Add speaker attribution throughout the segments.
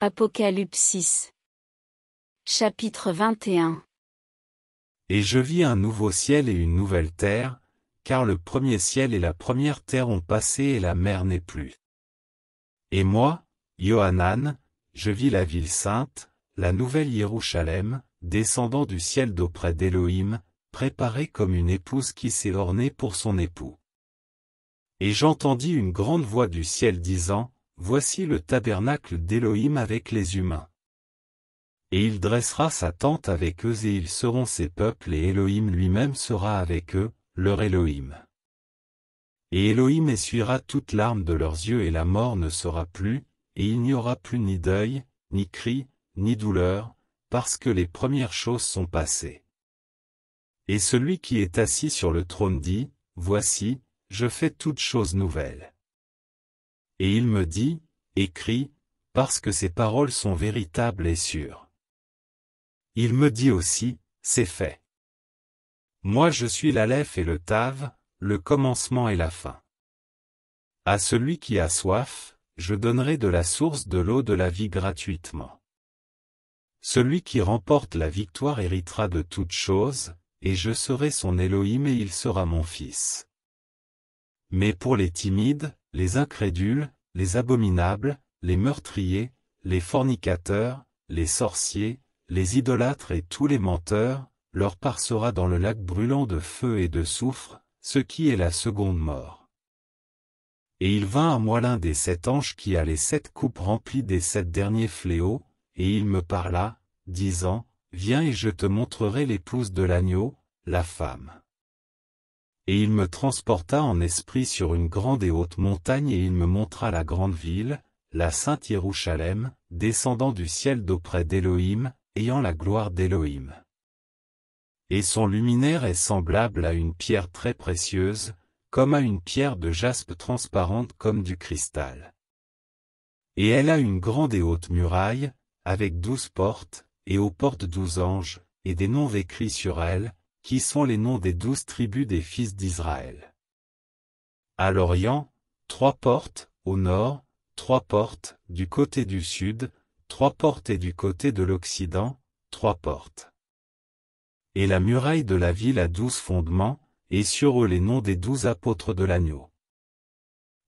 Speaker 1: Apocalypse 6 Chapitre 21 Et je vis un nouveau ciel et une nouvelle terre, car le premier ciel et la première terre ont passé et la mer n'est plus. Et moi, Johanan, je vis la ville sainte, la nouvelle Jérusalem, descendant du ciel d'auprès d'Élohim, préparée comme une épouse qui s'est ornée pour son époux. Et j'entendis une grande voix du ciel disant, Voici le tabernacle d'Élohim avec les humains. Et il dressera sa tente avec eux et ils seront ses peuples et Élohim lui-même sera avec eux, leur Élohim. Et Élohim essuiera toute larme de leurs yeux et la mort ne sera plus, et il n'y aura plus ni deuil, ni cri, ni douleur, parce que les premières choses sont passées. Et celui qui est assis sur le trône dit, Voici, je fais toutes choses nouvelles. Et il me dit, écrit, parce que ces paroles sont véritables et sûres. Il me dit aussi, c'est fait. Moi je suis l'Aleph et le Tav, le commencement et la fin. À celui qui a soif, je donnerai de la source de l'eau de la vie gratuitement. Celui qui remporte la victoire héritera de toutes choses, et je serai son Elohim et il sera mon fils. Mais pour les timides, les incrédules, les abominables, les meurtriers, les fornicateurs, les sorciers, les idolâtres et tous les menteurs, leur part sera dans le lac brûlant de feu et de soufre, ce qui est la seconde mort. Et il vint à moi l'un des sept anges qui a les sept coupes remplies des sept derniers fléaux, et il me parla, disant, Viens et je te montrerai l'épouse de l'agneau, la femme. Et il me transporta en esprit sur une grande et haute montagne et il me montra la grande ville, la sainte Jérusalem, descendant du ciel d'auprès d'Élohim, ayant la gloire d'Élohim. Et son luminaire est semblable à une pierre très précieuse, comme à une pierre de jaspe transparente comme du cristal. Et elle a une grande et haute muraille, avec douze portes, et aux portes douze anges, et des noms écrits sur elle, qui sont les noms des douze tribus des fils d'Israël. À l'Orient, trois portes, au nord, trois portes, du côté du sud, trois portes et du côté de l'Occident, trois portes. Et la muraille de la ville a douze fondements, et sur eux les noms des douze apôtres de l'agneau.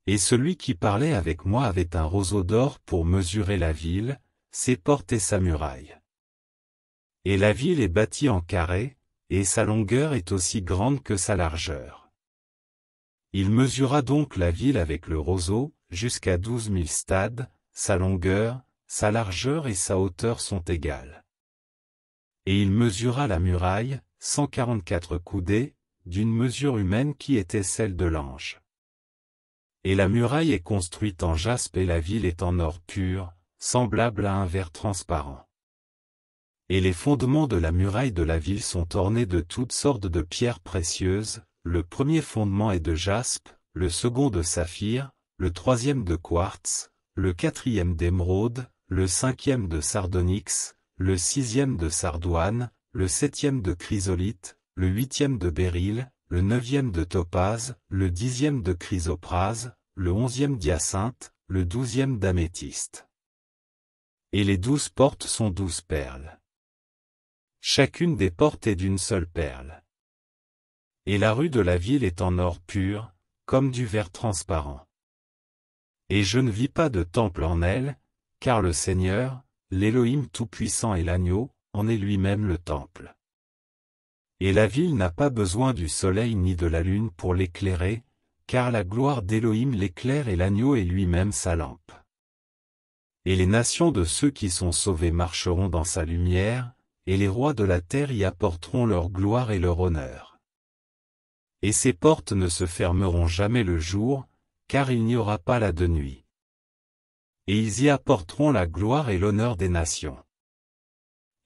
Speaker 1: Et celui qui parlait avec moi avait un roseau d'or pour mesurer la ville, ses portes et sa muraille. Et la ville est bâtie en carré, et sa longueur est aussi grande que sa largeur. Il mesura donc la ville avec le roseau, jusqu'à douze mille stades, sa longueur, sa largeur et sa hauteur sont égales. Et il mesura la muraille, quarante-quatre coudées, d'une mesure humaine qui était celle de l'ange. Et la muraille est construite en jaspe et la ville est en or pur, semblable à un verre transparent et les fondements de la muraille de la ville sont ornés de toutes sortes de pierres précieuses, le premier fondement est de jaspe, le second de saphir, le troisième de quartz, le quatrième d'émeraude, le cinquième de sardonyx, le sixième de sardoine, le septième de chrysolite, le huitième de béryl, le neuvième de topaze, le dixième de chrysoprase, le onzième d'hyacinthe, le douzième d'améthyste. Et les douze portes sont douze perles. Chacune des portes est d'une seule perle. Et la rue de la ville est en or pur, comme du verre transparent. Et je ne vis pas de temple en elle, car le Seigneur, l'Élohim Tout-Puissant et l'agneau, en est lui-même le temple. Et la ville n'a pas besoin du soleil ni de la lune pour l'éclairer, car la gloire d'Élohim l'éclaire et l'agneau est lui-même sa lampe. Et les nations de ceux qui sont sauvés marcheront dans sa lumière, et les rois de la terre y apporteront leur gloire et leur honneur. Et ces portes ne se fermeront jamais le jour, car il n'y aura pas la de nuit. Et ils y apporteront la gloire et l'honneur des nations.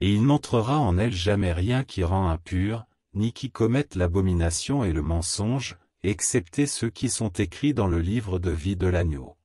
Speaker 1: Et il n'entrera en elles jamais rien qui rend impur, ni qui commette l'abomination et le mensonge, excepté ceux qui sont écrits dans le livre de vie de l'agneau.